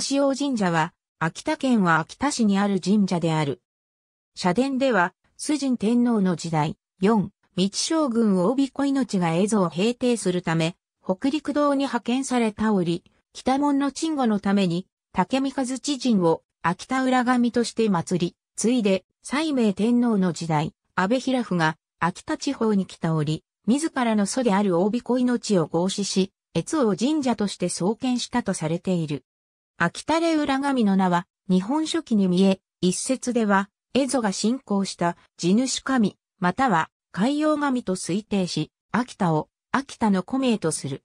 腰尾神社は、秋田県は秋田市にある神社である。社殿では、崇神天皇の時代、四、道将軍大子命が映像を平定するため、北陸道に派遣された折、北門の鎮護のために、竹三和知人を秋田浦上として祭り、ついで、西明天皇の時代、安倍平夫が秋田地方に来た折、自らの祖である大子命を合祀し、越王神社として創建したとされている。秋田れ裏神の名は、日本書紀に見え、一説では、蝦夷が信仰した地主神、または海洋神と推定し、秋田を秋田の古名とする。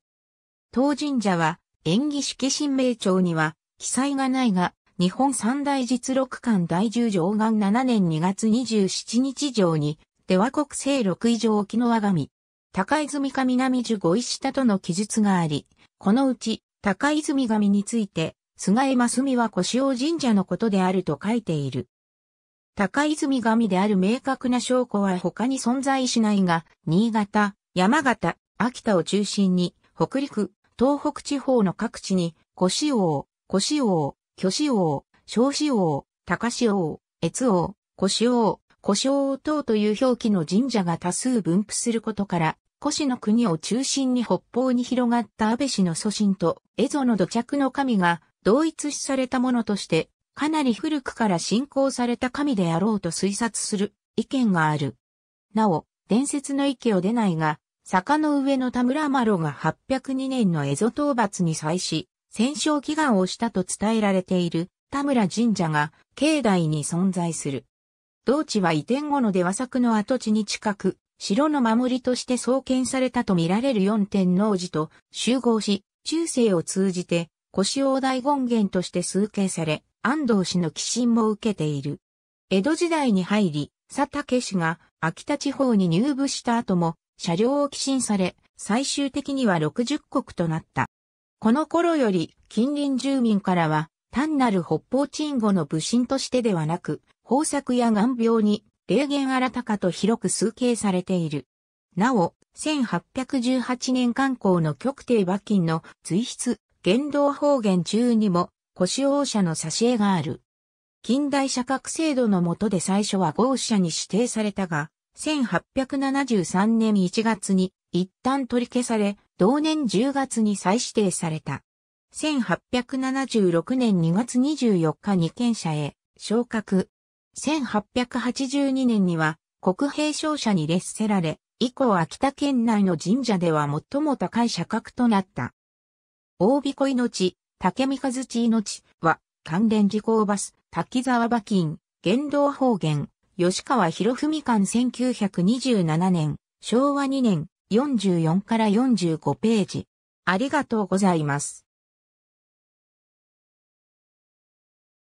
当神社は、縁起式神明帳には、記載がないが、日本三大実録館第十条願7年2月27日条に、では国西六以上沖の和神、高泉神南樹五石下との記述があり、このうち、高泉神について、菅江正美は小潮神社のことであると書いている。高泉神である明確な証拠は他に存在しないが、新潟、山形、秋田を中心に、北陸、東北地方の各地に、小王、小王、巨子王、小潮王、高潮王、越王、小王、小潮王等という表記の神社が多数分布することから、古市の国を中心に北方に広がった安倍氏の祖神と蝦夷の土着の神が同一視されたものとして、かなり古くから信仰された神であろうと推察する意見がある。なお、伝説の域を出ないが、坂の上の田村麻呂が802年の蝦夷討伐に際し、戦勝祈願をしたと伝えられている田村神社が境内に存在する。同地は移転後の出羽作の跡地に近く、城の守りとして創建されたと見られる四天王寺と集合し、中世を通じて古四大権現として崇敬され、安藤氏の寄進も受けている。江戸時代に入り、佐竹氏が秋田地方に入部した後も、車両を寄進され、最終的には60国となった。この頃より近隣住民からは単なる北方鎮護の武神としてではなく、豊作や眼病に霊言新たかと広く崇敬されている。なお、1818年観光の極帝馬金の随筆、言動方言中にも、古王者の挿絵がある。近代社格制度の下で最初は豪社に指定されたが、1873年1月に一旦取り消され、同年10月に再指定された。1876年2月24日に県社へ昇格。1882年には国兵商社に列せられ、以降秋田県内の神社では最も高い社格となった。大子命、竹三和地命は、関連事項バス、滝沢馬琴、言動方言、吉川博文館1927年、昭和2年、44から45ページ。ありがとうございます。